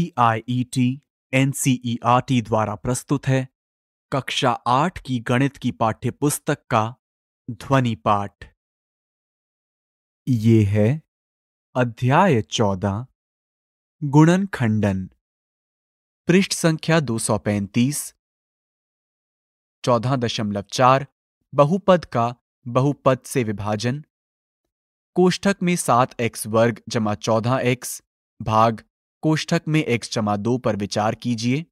are NCERT e e द्वारा प्रस्तुत है कक्षा आठ की गणित की पाठ्य पुस्तक का ध्वनि पाठ ये है अध्याय चौदह गुणन खंडन पृष्ठ संख्या दो सौ पैंतीस चौदह दशमलव चार बहुपद का बहुपद से विभाजन कोष्ठक में सात एक्स वर्ग जमा चौदह एक्स भाग कोष्ठक में एक्स जमा दो पर विचार कीजिए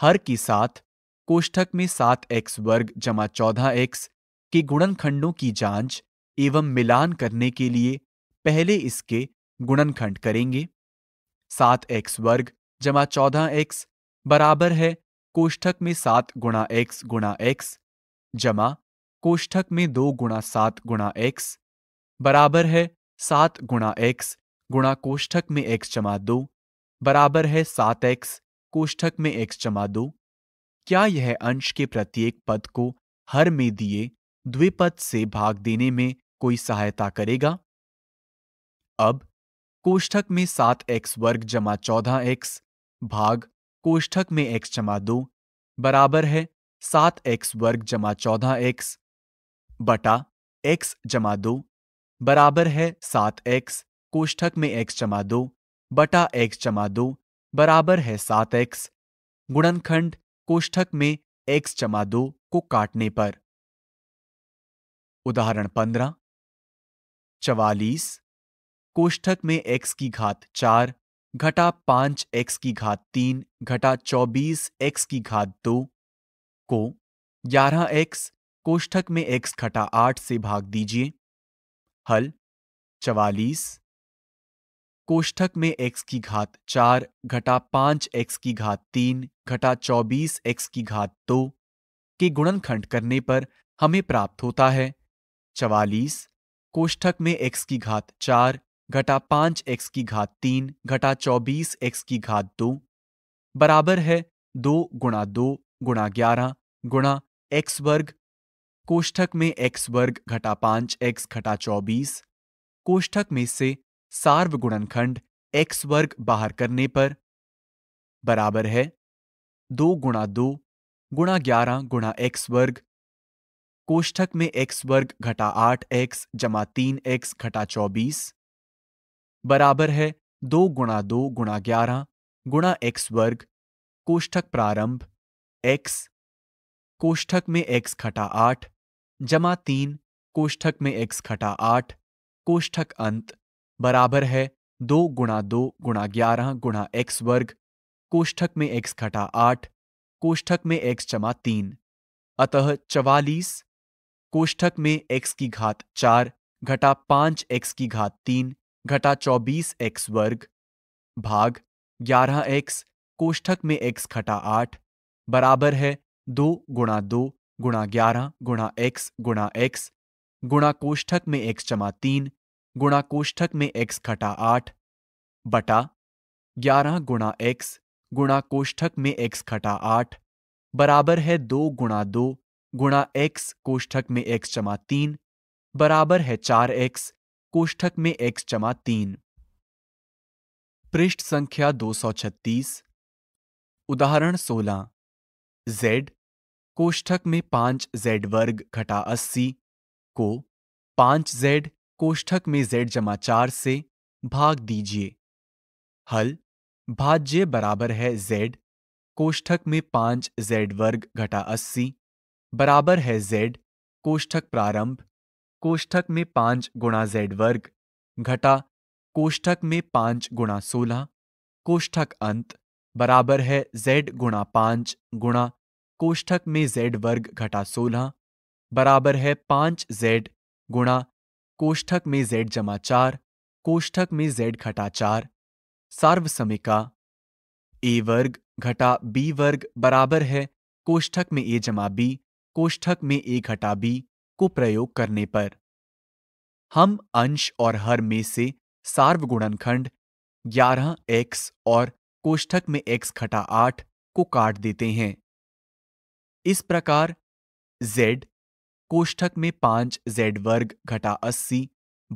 हर की साथ कोष्ठक में सात एक्स वर्ग जमा चौदह एक्स के गुणनखंडों की जांच एवं मिलान करने के लिए पहले इसके गुणनखंड करेंगे सात एक्स वर्ग जमा चौदह एक्स बराबर है कोष्ठक में सात गुणा एक्स गुणा एक्स जमा कोष्ठक में दो गुणा सात गुणा एक्स बराबर है सात गुणा एक्स गुणा कोष्ठक में एक्स जमा दो बराबर है सात एक्स कोष्ठक में एक्स जमा दो क्या यह अंश के प्रत्येक पद को हर में दिए द्विपद से भाग देने में कोई सहायता करेगा अब कोष्ठक में सात एक्स वर्ग जमा चौदह एक्स भाग कोष्ठक में एक्स जमा दो बराबर है सात एक्स वर्ग जमा चौदह एक्स बटा एक्स जमा दो बराबर है सात एक्स कोष्ठक में एक्स जमा दो बटा एक्स जमा दो बराबर है सात एक्स गुणनखंड कोष्ठक में एक्स जमा दो को काटने पर उदाहरण पंद्रह चवालीस कोष्ठक में एक्स की घात चार घटा पांच एक्स की घात तीन घटा चौबीस एक्स की घात दो को ग्यारह एक्स कोष्ठक में एक्स घटा आठ से भाग दीजिए हल चवालीस कोष्ठक में एक्स की घात चार घटा पांच एक्स की घात तीन घटा चौबीस एक्स की घात दो के गुणनखंड करने पर हमें प्राप्त होता है चवालीस कोष्ठक में एक्स की घात चार घटा पांच एक्स की घात तीन घटा चौबीस एक्स की घात दो बराबर है दो गुणा दो गुणा ग्यारह गुणा एक्स वर्ग कोष्ठक में एक्स वर्ग घटा पांच एक्स घटा चौबीस कोष्ठक में से सार्व गुणनखंड एक्स वर्ग बाहर करने पर बराबर है दो गुणा दो गुणा ग्यारह गुणा एक्स वर्ग कोष्ठक में एक्स वर्ग घटा आठ एक्स जमा तीन एक्स घटा चौबीस बराबर है दो गुणा दो गुणा ग्यारह गुणा एक्स वर्ग कोष्ठक प्रारंभ एक्स कोष्ठक में एक्स घटा आठ जमा तीन कोष्ठक में एक्स घटा आठ कोष्ठक अंत बराबर है दो गुणा दो गुणा ग्यारह गुणा एक्स वर्ग कोष्ठक में एक्स घटा आठ कोष्ठक में एक्स जमा तीन अतः चवालीस कोष्ठक में एक्स की घात चार घटा पांच एक्स की घात तीन घटा चौबीस एक्स वर्ग भाग ग्यारह एक्स कोष्ठक में एक्स घटा आठ बराबर है दो गुणा दो गुणा ग्यारह गुणा एक्स गुणा एक्स गुणा कोष्ठक में एक्स जमा तीन गुणा कोष्ठक में एक्स घटा आठ बटा ग्यारह गुणा एक्स गुणा कोष्ठक में एक्स घटा आठ बराबर है दो गुणा दो गुणा एक्स कोष्ठक में एक्स जमा तीन बराबर है चार एक्स कोष्ठक में एक्स जमा तीन पृष्ठ संख्या 236 उदाहरण 16 z कोष्ठक में पांच जेड वर्ग घटा अस्सी को पांच जेड कोष्ठक में जेड जमा चार से भाग दीजिए हल भाज्य बराबर है जेड कोष्ठक में पांच जेड वर्ग घटा अस्सी बराबर है जेड कोष्ठक प्रारंभ कोष्ठक में पांच गुणा जेड वर्ग घटा कोष्ठक में पांच गुणा सोलह कोष्ठक अंत बराबर है जेड गुणा पांच गुणा कोष्ठक में जेड वर्ग घटा सोलह बराबर है पांच जेड गुणा कोष्ठक में जेड जमा चार कोष्ठक में जेड घटा चार सार्वसमिका ए वर्ग घटा बी वर्ग बराबर है कोष्ठक में ए जमा बी कोष्ठक में ए घटा बी को प्रयोग करने पर हम अंश और हर में से सार्वगुणनखंड ग्यारह एक्स और कोष्ठक में एक्स घटा आठ को काट देते हैं इस प्रकार जेड कोष्ठक में पांच जेड वर्ग घटा अस्सी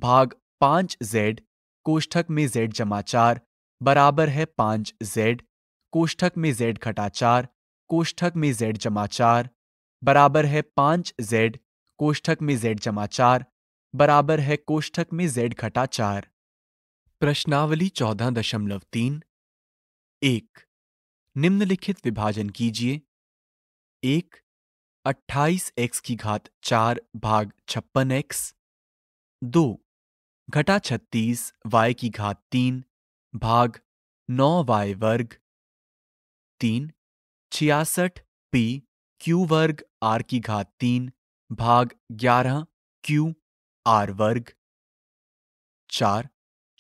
भाग पांच जेड कोष्ठक में जेड जमा चार बराबर है पांच जेड कोष्ठक में जेड घटा चार कोष्ठक में जेड जमा चार बराबर है पांच जेड कोष्ठक में जेड जमा चार बराबर है कोष्ठक में जेड घटा चार प्रश्नावली चौदह दशमलव तीन एक निम्नलिखित विभाजन कीजिए एक अट्ठाईस एक्स की घात चार भाग छप्पन एक्स दो घटा छत्तीस वाई की घात तीन भाग नौ वाई वर्ग तीन छियासठ पी क्यू वर्ग आर की घात तीन भाग ग्यारह क्यू आर वर्ग चार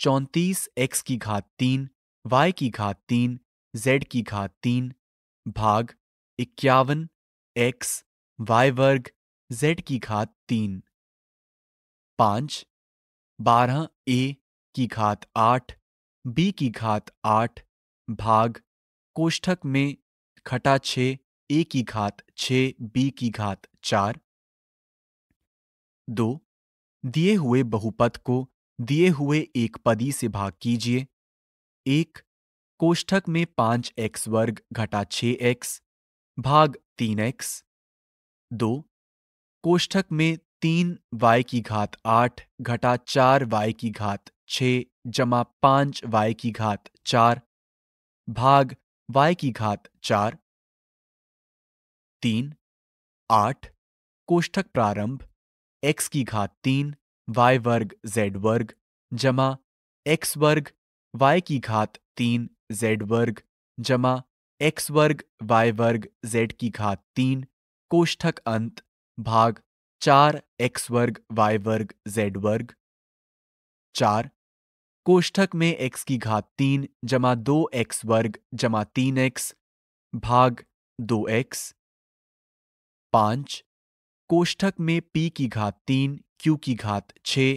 चौंतीस एक्स की घात तीन वाई की घात तीन जेड की घात तीन भाग इक्यावन एक्स वाई वर्ग जेड की घात तीन पांच बारह ए की घात आठ बी की घात आठ भाग कोष्ठक में खटा छ ए की घात छ बी की घात चार दो दिए हुए बहुपद को दिए हुए एक पदी से भाग कीजिए एक कोष्ठक में पांच एक्स वर्ग घटा छ एक्स भाग तीन एक्स दो कोष्ठक में तीन वाई की घात आठ घटा चार वाई की घात छ जमा पांच वाई की घात चार भाग वाई की घात चार तीन आठ कोष्ठक प्रारंभ एक्स की घात तीन वाई वर्ग जेड वर्ग जमा एक्स वर्ग वाई की घात तीन जेड वर्ग जमा एक्स वर्ग वाई वर्ग जेड की घात तीन कोष्ठक अंत भाग चार एक्स वर्ग वाई वर्ग जेड वर्ग चार कोष्ठक में एक्स की घात तीन जमा दो एक्स वर्ग जमा तीन एक्स भाग दो एक्स पांच कोष्ठक में p की घात तीन q की घात छ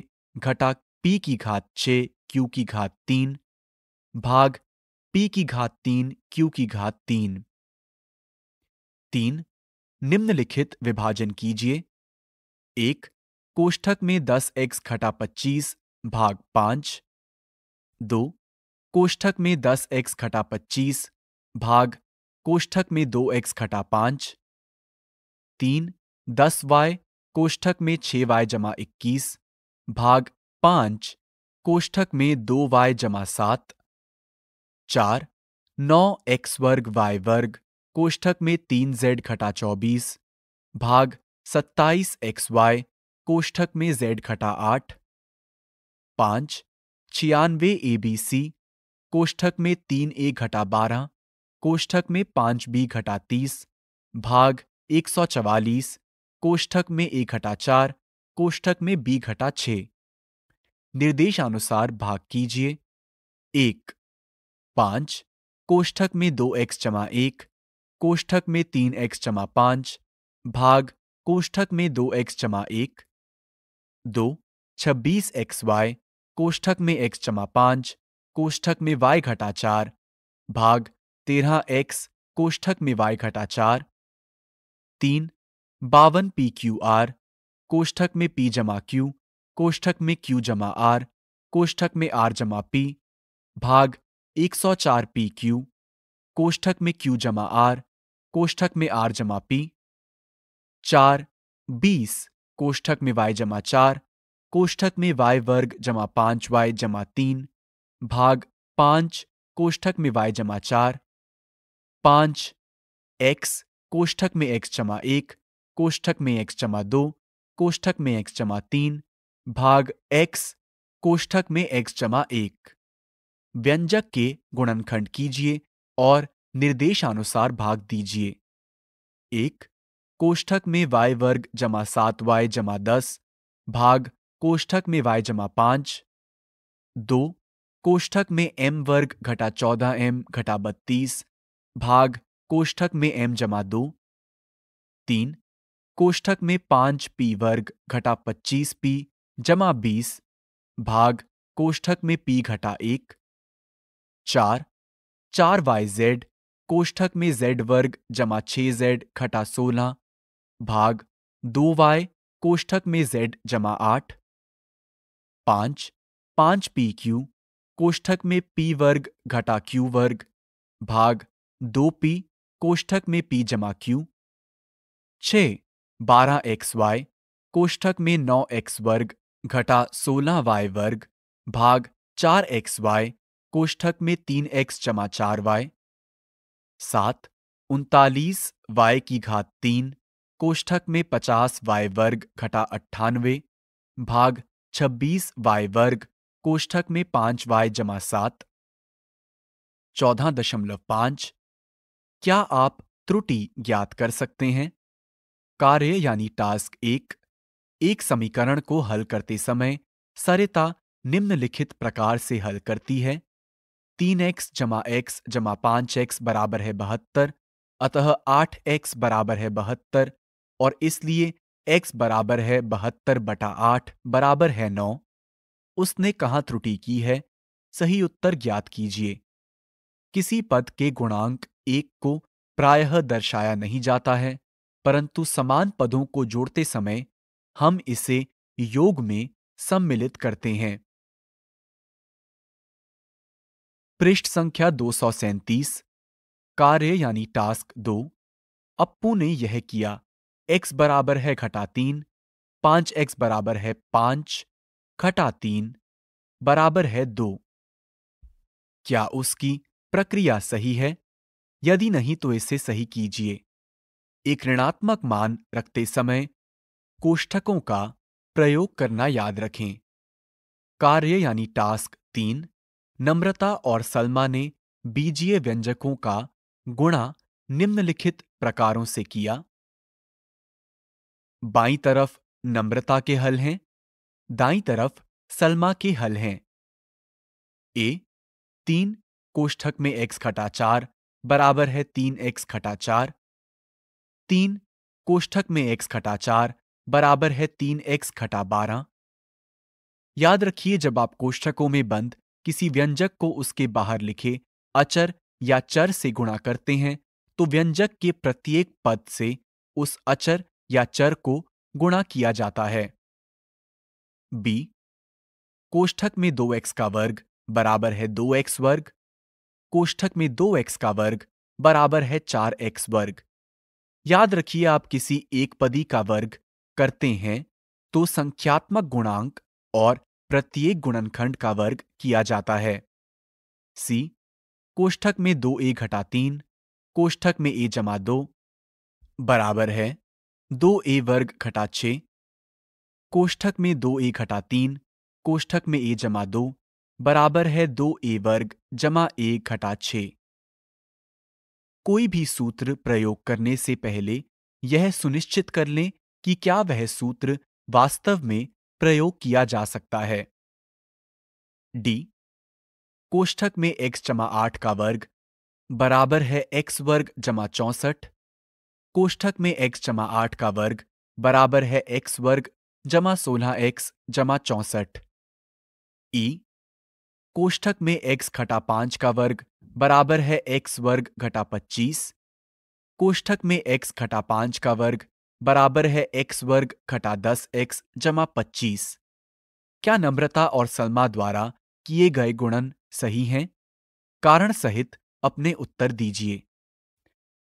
घटा p की घात छ q की घात तीन भाग p की घात तीन q की घात तीन तीन निम्नलिखित विभाजन कीजिए एक कोष्ठक में दस एक्स घटा पच्चीस भाग पांच दो कोष्ठक में दस एक्स घटा पच्चीस भाग कोष्ठक में दो एक्स घटा पांच तीन दस वाय कोष्ठक में छ वाय जमा इक्कीस भाग पांच कोष्ठक में दो वाय जमा सात चार नौ एक्स वर्ग वाई वर्ग कोष्ठक में तीन जेड घटा चौबीस भाग सत्ताईस एक्स वाई कोष्ठक में जेड घटा आठ पांच छियानवे ए बी सी कोष्ठक में तीन ए घटा बारह कोष्ठक में पांच बी घटा तीस भाग एक सौ चवालीस कोष्ठक में ए घटा चार कोष्ठक में बी घटा छ निर्देशानुसार भाग कीजिए एक पांच कोष्ठक में दो एक्स जमा एक कोष्ठक में तीन एक्स जमा पांच भाग कोष्ठक में दो एक्स जमा एक दो छब्बीस एक्स वाई कोष्ठक में एक्स जमा पांच कोष्ठक में वाई घटा चार भाग तेरह एक्स कोष्ठक में वाई घटा चार तीन बावन पी क्यू आर कोष्ठक में पी जमा क्यू कोष्ठक में क्यू जमा आर कोष्ठक में आर जमा पी भाग एक सौ चार पी क्यू कोष्ठक में क्यू जमा आर कोष्ठक में आर जमा पी चार बीस कोष्ठक में वाई जमा चार कोष्ठक में वाई वर्ग जमा पांच वाई जमा तीन भाग पांच कोष्ठक में वाई जमा चार पांच एक्स कोष्ठक में एक्स जमा एक कोष्ठक में एक्स जमा दो कोष्ठक में एक्स जमा तीन भाग एक्स कोष्ठक में एक्स जमा एक व्यंजक के गुणनखंड कीजिए और निर्देशानुसार भाग दीजिए एक कोष्ठक में वाय वर्ग जमा सात वाय जमा दस भाग कोष्ठक में वाय जमा पांच दो कोष्ठक में एम वर्ग घटा चौदह एम घटा बत्तीस भाग कोष्ठक में एम जमा दो तीन कोष्ठक में पांच पी वर्ग घटा पच्चीस पी जमा बीस भाग कोष्ठक में पी घटा एक चार चार वाई जेड कोष्ठक में जेड वर्ग जमा छः जेड घटा सोलह भाग दो वाई कोष्ठक में जेड जमा आठ पांच पांच पी क्यू कोष्ठक में पी वर्ग घटा क्यू वर्ग भाग दो पी कोष्ठक में पी जमा क्यू छ बारह एक्स वाई कोष्ठक में नौ एक्स वर्ग घटा सोलह वाई वर्ग भाग चार एक्स वाई कोष्ठक में तीन एक्स जमा चार वाई सात उनतालीस वाय की घात तीन कोष्ठक में पचास वाय वर्ग घटा अट्ठानवे भाग छब्बीस वाय वर्ग कोष्ठक में पांच वाय जमा सात चौदह दशमलव पांच क्या आप त्रुटि ज्ञात कर सकते हैं कार्य यानी टास्क एक एक समीकरण को हल करते समय सरिता निम्नलिखित प्रकार से हल करती है तीन एक्स जमा एक्स जमा पांच एक्स बराबर है बहत्तर अतः आठ एक्स बराबर है बहत्तर और इसलिए एक्स बराबर है बहत्तर बटा आठ बराबर है नौ उसने कहाँ त्रुटि की है सही उत्तर ज्ञात कीजिए किसी पद के गुणांक एक को प्रायः दर्शाया नहीं जाता है परंतु समान पदों को जोड़ते समय हम इसे योग में सम्मिलित करते हैं पृष्ठ संख्या दो सौ सैंतीस कार्य यानी टास्क दो अप्पू ने यह किया एक्स बराबर है घटा तीन पांच एक्स बराबर है पांच घटा तीन बराबर है दो क्या उसकी प्रक्रिया सही है यदि नहीं तो इसे सही कीजिए एक ऋणात्मक मान रखते समय कोष्ठकों का प्रयोग करना याद रखें कार्य यानी टास्क तीन नम्रता और सलमा ने बीजीय व्यंजकों का गुणा निम्नलिखित प्रकारों से किया बाई तरफ नम्रता के हल हैं दाई तरफ सलमा के हल हैं ए तीन कोष्ठक में एक्स खटा चार बराबर है तीन एक्स खटा चार तीन कोष्ठक में एक्स खटा चार बराबर है तीन एक्स खटा बारह याद रखिए जब आप कोष्ठकों में बंद किसी व्यंजक को उसके बाहर लिखे अचर या चर से गुणा करते हैं तो व्यंजक के प्रत्येक पद से उस अचर या चर को गुणा किया जाता है बी कोष्ठक में दो एक्स का वर्ग बराबर है दो एक्स वर्ग कोष्ठक में दो एक्स का वर्ग बराबर है चार एक्स वर्ग याद रखिए आप किसी एक पदी का वर्ग करते हैं तो संख्यात्मक गुणांक और प्रत्येक गुणनखंड का वर्ग किया जाता है सी कोष्ठक में दो ए घटा तीन कोष्ठक में ए जमा दो बराबर है दो ए वर्ग घटा छ कोष्ठक में दो ए घटा तीन कोष्ठक में ए जमा दो बराबर है दो ए वर्ग जमा ए घटा छ कोई भी सूत्र प्रयोग करने से पहले यह सुनिश्चित कर लें कि क्या वह सूत्र वास्तव में प्रयोग किया जा सकता है डी कोष्ठक में एक्स जमा आठ का वर्ग बराबर है एक्स वर्ग जमा चौसठ कोष्ठक में एक्स जमा आठ का वर्ग बराबर है एक्स वर्ग जमा सोलह एक्स जमा चौसठ ई कोष्ठक में एक्स घटा पांच का वर्ग बराबर है एक्स वर्ग घटा पच्चीस कोष्ठक में एक्स घटा पांच का वर्ग बराबर है एक्स वर्ग घटा दस एक्स जमा पच्चीस क्या नम्रता और सलमा द्वारा किए गए गुणन सही हैं कारण सहित अपने उत्तर दीजिए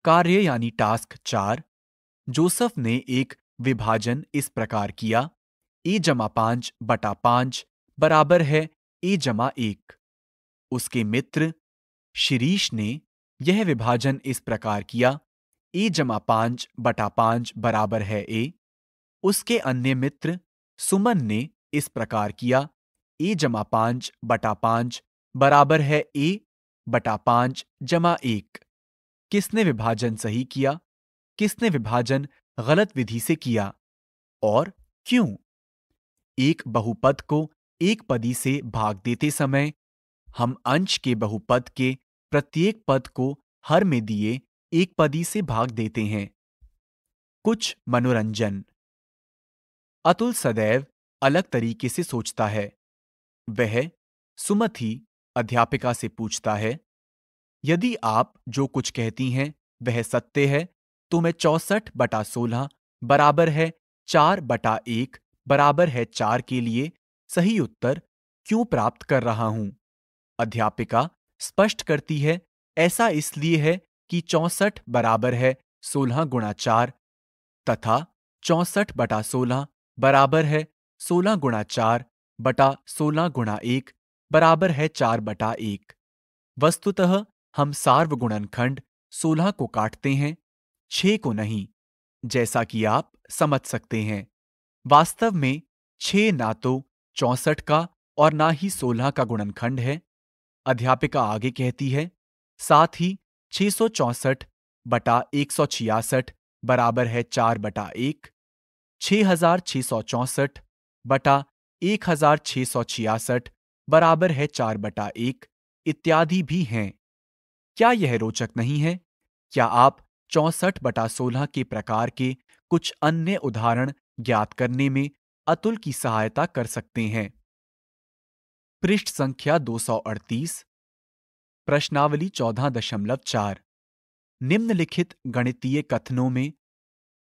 कार्य यानी टास्क चार जोसफ ने एक विभाजन इस प्रकार किया ए जमा पांच बटा पांच बराबर है ए जमा एक उसके मित्र शिरीष ने यह विभाजन इस प्रकार किया ए जमा पांच बटा पांच बराबर है ए उसके अन्य मित्र सुमन ने इस प्रकार किया ए जमा पांच बटा पांच बराबर है ए बटा पांच जमा एक किसने विभाजन सही किया किसने विभाजन गलत विधि से किया और क्यों एक बहुपद को एक पदी से भाग देते समय हम अंश के बहुपद के प्रत्येक पद को हर में दिए एक पदी से भाग देते हैं कुछ मनोरंजन अतुल सदैव अलग तरीके से सोचता है वह ही अध्यापिका से पूछता है यदि आप जो कुछ कहती हैं वह सत्य है तो मैं चौसठ बटा सोलह बराबर है चार बटा एक बराबर है चार के लिए सही उत्तर क्यों प्राप्त कर रहा हूं अध्यापिका स्पष्ट करती है ऐसा इसलिए है कि चौसठ बराबर है सोलह गुणा चार तथा चौसठ बटा सोलह बराबर है सोलह गुणा चार बटा सोलह गुणा एक बराबर है चार बटा एक वस्तुतः हम सार्वगुणन खंड सोलह को काटते हैं छे को नहीं जैसा कि आप समझ सकते हैं वास्तव में छ ना तो चौसठ का और ना ही सोलह का गुणनखंड है अध्यापिका आगे कहती है साथ ही छह बटा एक बराबर है चार बटा एक छह बटा एक बराबर है चार बटा एक इत्यादि भी हैं क्या यह रोचक नहीं है क्या आप चौसठ बटा सोलह के प्रकार के कुछ अन्य उदाहरण ज्ञात करने में अतुल की सहायता कर सकते हैं पृष्ठ संख्या 238 प्रश्नावली चौदह दशमलव चार निम्नलिखित गणितीय कथनों में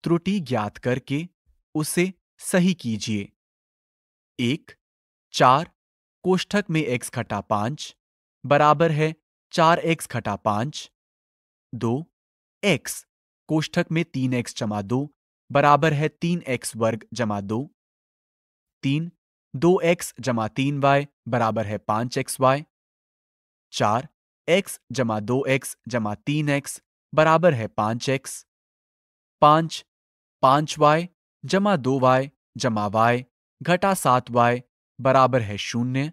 त्रुटि ज्ञात करके उसे सही कीजिए एक चार कोष्ठक में एक्स घटा पांच बराबर है चार एक्स घटा पांच दो एक्स कोष्ठक में तीन एक्स जमा दो बराबर है तीन एक्स वर्ग जमा दो तीन दो एक्स जमा तीन वाई बराबर है पांच एक्स वाई चार एक्स जमा दो एक्स जमा तीन एक्स बराबर है पांच एक्स पांच पांच वाई जमा दो वाई जमा वाई घटा सात वाई बराबर है शून्य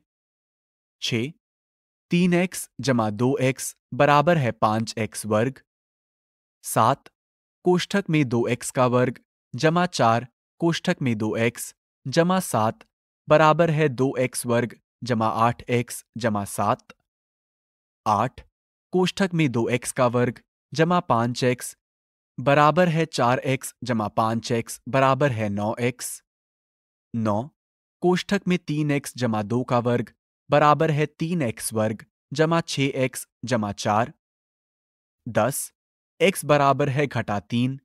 छ तीन एक्स जमा दो एक्स बराबर है पांच एक्स वर्ग सात कोष्ठक में दो एक्स का वर्ग जमा चार कोष्ठक में दो एक्स जमा सात बराबर है दो एक्स वर्ग जमा आठ एक्स जमा सात आठ कोष्ठक में दो एक्स का वर्ग जमा पांच एक्स बराबर है चार एक्स जमा पांच एक्स बराबर है नौ एक्स नौ कोष्ठक में तीन एक्स जमा दो का वर्ग बराबर है तीन एक्स वर्ग जमा छ एक्स जमा चार दस एक्स बराबर है घटा तीन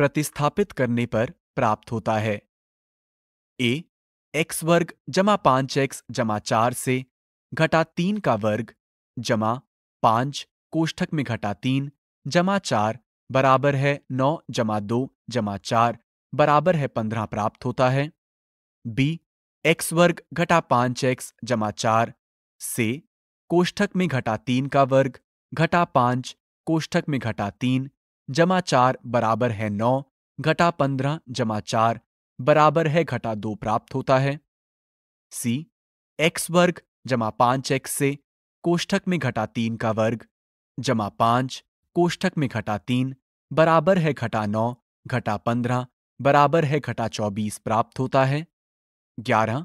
प्रतिस्थापित करने पर प्राप्त होता है ए एक्स वर्ग जमा पांच एक्स जमा चार से घटा तीन का वर्ग जमा पांच कोष्ठक में घटा तीन जमा चार बराबर है नौ जमा दो जमा चार बराबर है पंद्रह प्राप्त होता है बी एक्स वर्ग घटा पांच एक्स जमा चार से कोष्ठक में घटा तीन का वर्ग घटा पांच कोष्ठक में घटा तीन जमा चार बराबर है नौ घटा पंद्रह जमा चार बराबर है घटा दो प्राप्त होता है सी एक्स वर्ग जमा पांच एक्स से कोष्ठक में घटा तीन का वर्ग जमा पांच कोष्ठक में घटा तीन बराबर है घटा नौ घटा पंद्रह बराबर है घटा चौबीस प्राप्त होता है ग्यारह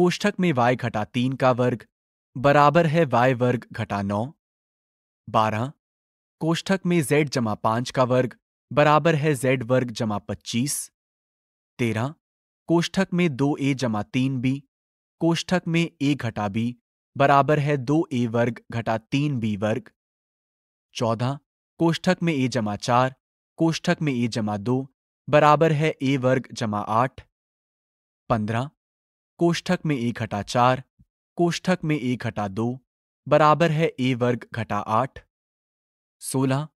कोष्ठक में वाई घटा तीन का वर्ग बराबर है वाई वर्ग घटा नौ बारह कोष्ठक में जेड जमा पांच का वर्ग बराबर है जेड वर्ग जमा पच्चीस तेरह कोष्ठक में दो ए जमा तीन बी कोष्ठक में ए घटा बी बराबर है दो ए वर्ग घटा तीन बी वर्ग चौदह कोष्ठक में ए जमा चार कोष्ठक में ए जमा दो बराबर है ए वर्ग जमा आठ पंद्रह कोष्ठक में ए घटा चार कोष्ठक में ए घटा दो बराबर है ए वर्ग घटा आठ सोलह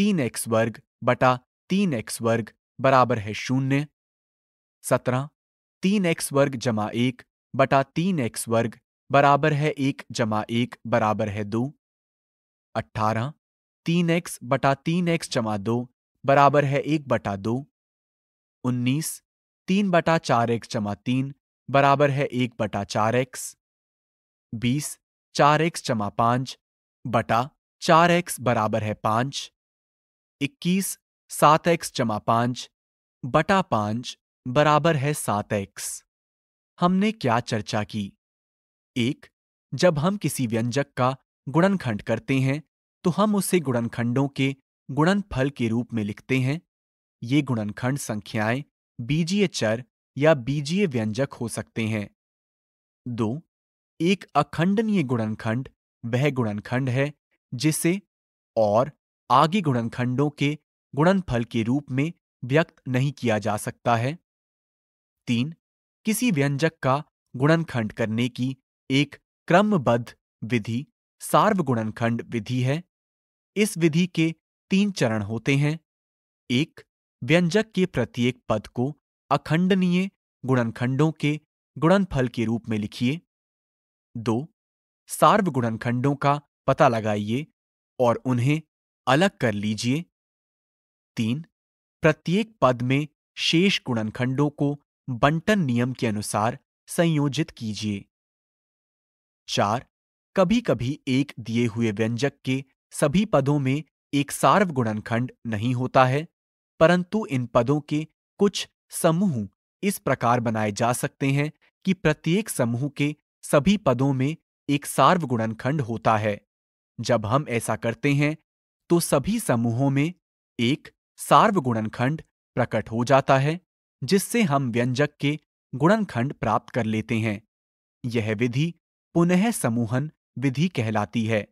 तीन एक्स वर्ग बटा तीन एक्स वर्ग बराबर है शून्य सत्रह तीन एक्स वर्ग जमा एक बटा तीन एक्स वर्ग बराबर है एक जमा एक बराबर है दो अट्ठारह तीन एक्स बटा तीन एक्स जमा दो बराबर है एक बटा दो उन्नीस तीन बटा चार एक्स जमा तीन बराबर है एक बटा चार एक्स बीस चार एक्स जमा पांच बटा चार एक्स बराबर है पांच इक्कीस सात एक्स जमा पांच बटा पांच बराबर है सात एक्स हमने क्या चर्चा की एक जब हम किसी व्यंजक का गुणनखंड करते हैं तो हम उसे गुणनखंडों के गुणनफल के रूप में लिखते हैं ये गुणनखंड संख्याएं बीजीय चर या बीजीय व्यंजक हो सकते हैं दो एक अखंडनीय गुणनखंड वह गुणनखंड है जिसे और आगे गुणनखंडों के गुणनफल के रूप में व्यक्त नहीं किया जा सकता है तीन किसी व्यंजक का गुणनखंड करने की एक क्रमबद्ध विधि सार्वगुणनखंड विधि है इस विधि के तीन चरण होते हैं एक व्यंजक के प्रत्येक पद को अखंडनीय गुणनखंडों के गुणनफल के रूप में लिखिए दो सार्वगुणनखंडों का पता लगाइए और उन्हें अलग कर लीजिए तीन प्रत्येक पद में शेष गुणनखंडों को बंटन नियम के अनुसार संयोजित कीजिए चार कभी कभी एक दिए हुए व्यंजक के सभी पदों में एक सार्व गुणनखंड नहीं होता है परंतु इन पदों के कुछ समूह इस प्रकार बनाए जा सकते हैं कि प्रत्येक समूह के सभी पदों में एक सार्व गुणनखंड होता है जब हम ऐसा करते हैं तो सभी समूहों में एक सार्व गुणनखंड प्रकट हो जाता है जिससे हम व्यंजक के गुणनखंड प्राप्त कर लेते हैं यह विधि पुनः समूहन विधि कहलाती है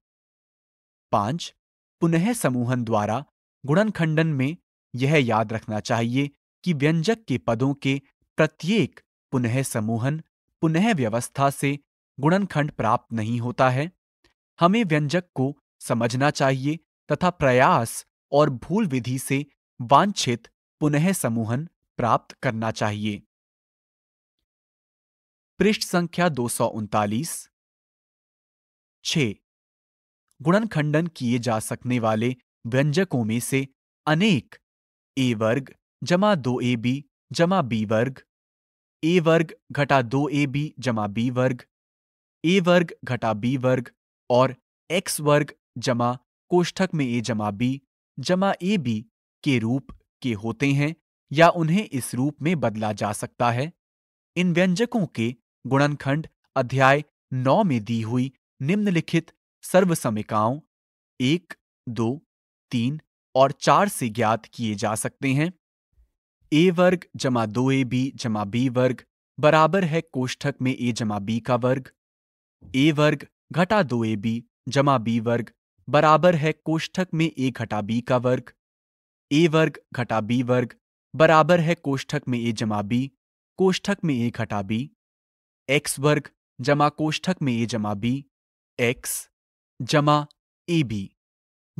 पांच पुनः समूहन द्वारा गुणनखंडन में यह याद रखना चाहिए कि व्यंजक के पदों के प्रत्येक पुनः समूहन पुनः व्यवस्था से गुणनखंड प्राप्त नहीं होता है हमें व्यंजक को समझना चाहिए तथा प्रयास और भूल विधि से वांछित पुनः समूहन प्राप्त करना चाहिए पृष्ठ संख्या दो सौ उनतालीस छ गुणन खंडन किए जा सकने वाले व्यंजकों में से अनेक ए वर्ग जमा दो ए बी जमा बी वर्ग ए वर्ग घटा दो ए बी जमा बी वर्ग ए वर्ग घटा बी वर्ग और एक्स वर्ग जमा कोष्ठक में ए जमा बी जमा ए बी के रूप के होते हैं या उन्हें इस रूप में बदला जा सकता है इन व्यंजकों के गुणनखंड अध्याय नौ में दी हुई निम्नलिखित सर्वसमिकाओं एक दो तीन और चार से ज्ञात किए जा सकते हैं ए वर्ग जमा दो ए बी जमा बी वर्ग बराबर है कोष्ठक में ए जमा बी का वर्ग ए वर्ग घटा दो ए बी जमा बी वर्ग बराबर है कोष्ठक में ए घटा बी का वर्ग ए वर्ग घटा बी वर्ग बराबर है कोष्ठक में ए जमा बी कोष्ठक में ए घटा बी एक्स वर्ग जमा कोष्ठक में ए जमा बी एक्स जमा ए बी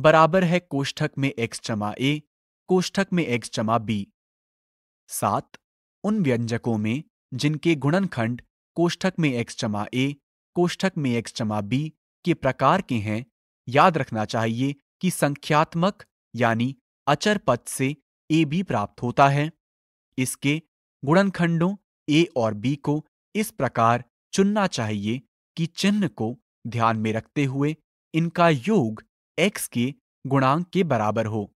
बराबर है कोष्ठक में एक्स जमा ए कोष्ठक में एक्स जमा बी सात उन व्यंजकों में जिनके गुणनखंड कोष्ठक में एक्स जमा ए कोष्ठक में एक्स जमा बी के प्रकार के हैं याद रखना चाहिए कि संख्यात्मक यानी अचर पद से ए बी प्राप्त होता है इसके गुणनखंडों ए और बी को इस प्रकार चुनना चाहिए कि चिन्ह को ध्यान में रखते हुए इनका योग x के गुणांक के बराबर हो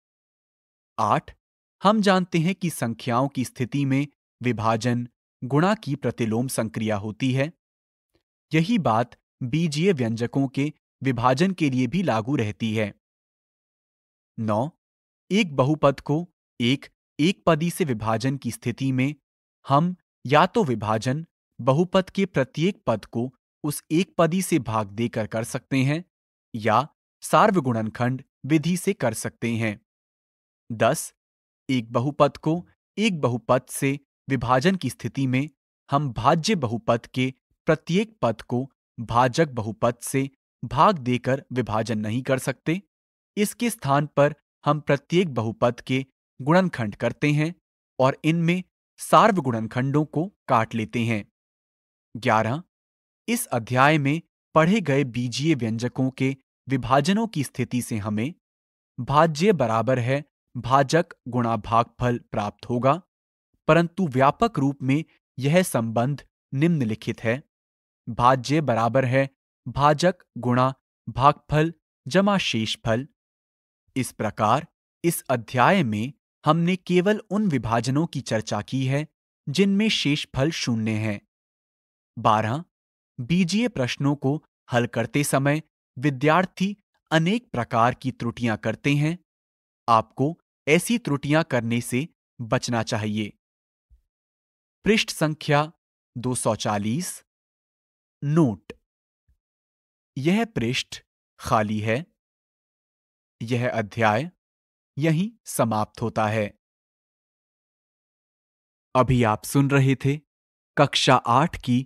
आठ हम जानते हैं कि संख्याओं की स्थिति में विभाजन गुणा की प्रतिलोम संक्रिया होती है यही बात बीजीय व्यंजकों के विभाजन के लिए भी लागू रहती है नौ एक बहुपद को एक एक पदी से विभाजन की स्थिति में हम या तो विभाजन बहुपद के प्रत्येक पद को उस एक पदी से भाग देकर कर सकते हैं या सार्वगुणनखंड विधि से कर सकते हैं दस एक बहुपद को एक बहुपद से विभाजन की स्थिति में हम भाज्य बहुपद के प्रत्येक पद को भाजक बहुपद से भाग देकर विभाजन नहीं कर सकते इसके स्थान पर हम प्रत्येक बहुपद के गुणनखंड करते हैं और इनमें सार्वगुणनखंडों को काट लेते हैं ग्यारह इस अध्याय में पढ़े गए बीजीय व्यंजकों के विभाजनों की स्थिति से हमें भाज्य बराबर है भाजक गुणा भागफल प्राप्त होगा परंतु व्यापक रूप में यह संबंध निम्नलिखित है भाज्य बराबर है भाजक गुणा भागफल जमा शेषफल इस प्रकार इस अध्याय में हमने केवल उन विभाजनों की चर्चा की है जिनमें शेषफल शून्य है बारह बीजीय प्रश्नों को हल करते समय विद्यार्थी अनेक प्रकार की त्रुटियां करते हैं आपको ऐसी त्रुटियां करने से बचना चाहिए पृष्ठ संख्या 240 नोट यह पृष्ठ खाली है यह अध्याय यहीं समाप्त होता है अभी आप सुन रहे थे कक्षा आठ की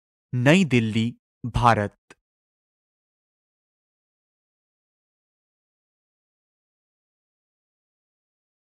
नई दिल्ली भारत